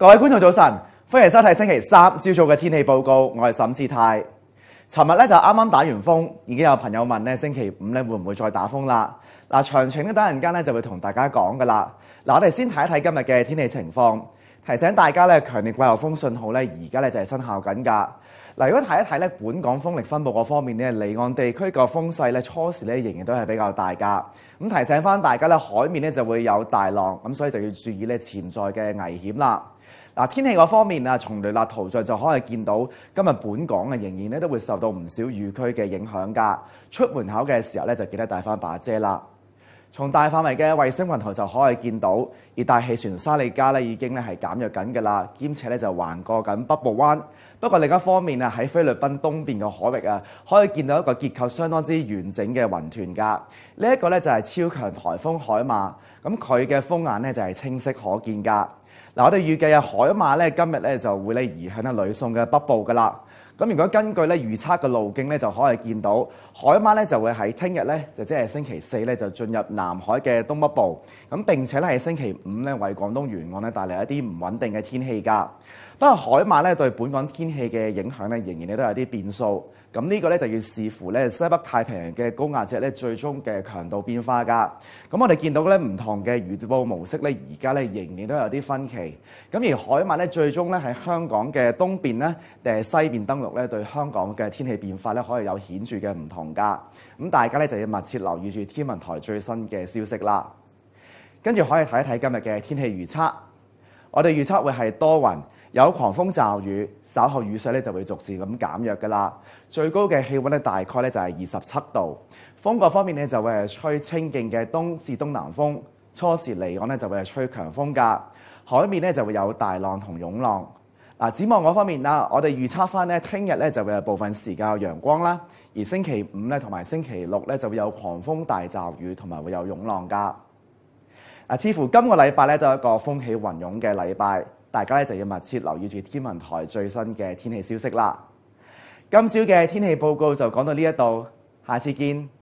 各位觀眾早晨，歡迎收睇星期三朝早嘅天氣報告。我係沈志泰。尋日咧就啱啱打完風，已經有朋友問咧星期五咧會唔會再打風啦？嗱，详情咧等陣間咧就會同大家講噶啦。嗱，我哋先睇一睇今日嘅天氣情況，提醒大家咧強烈季候風信號咧而家咧就係生效緊噶。嗱，如果睇一睇咧本港風力分布嗰方面咧，離岸地區個風勢咧初時咧仍然都係比較大噶。咁提醒翻大家咧，海面咧就會有大浪，咁所以就要注意咧潛在嘅危險啦。嗱，天氣嗰方面啊，從雷達圖像就可以見到，今日本港啊仍然咧都會受到唔少雨區嘅影響㗎。出門口嘅時候咧，就記得帶翻把遮啦。從大範圍嘅衛星雲圖就可以見到熱帶氣旋沙利加咧已經咧係減弱緊㗎啦，兼且咧就橫過緊北部灣。不過另一方面啊，喺菲律賓東邊嘅海域啊，可以見到一個結構相當之完整嘅雲團㗎。呢一個咧就係超強颱風海馬，咁佢嘅風眼咧就係清晰可見㗎。嗱，我哋預計啊，海馬咧今日咧就會咧移向啊呂宋嘅北部㗎啦。咁如果根據咧預測嘅路徑咧，就可以見到海馬咧就會喺聽日咧，就即係星期四咧就進入南海嘅東北部。咁並且咧喺星期五咧為廣東沿岸咧帶嚟一啲唔穩定嘅天氣㗎。不過海馬咧對本港天氣嘅影響咧仍然咧都有啲變數。咁呢個咧就要視乎咧西北太平洋嘅高壓脊咧最終嘅強度變化㗎。咁我哋見到咧唔同嘅預報模式咧，而家咧仍然都有啲分歧。咁而海馬咧最終咧喺香港嘅東邊咧定係西邊登陸？咧對香港嘅天氣變化咧，可以有顯著嘅唔同噶。咁大家咧就要密切留意住天文台最新嘅消息啦。跟住可以睇一睇今日嘅天氣預測。我哋預測會係多雲，有狂風驟雨，稍後雨勢咧就會逐漸咁減弱噶啦。最高嘅氣温咧大概咧就係二十七度。風格方面咧就會係吹清勁嘅東至東南風，初時嚟講咧就會係吹強風噶。海面咧就會有大浪同湧浪。啊！展望嗰方面，啦，我哋預測翻咧，聽日咧就會有部分時間陽光啦，而星期五咧同埋星期六咧就會有狂風大驟雨，同埋會有湧浪噶。啊，似乎今個禮拜咧都有一個風起雲涌嘅禮拜，大家咧就要密切留意住天文台最新嘅天氣消息啦。今朝嘅天氣報告就講到呢一度，下次見。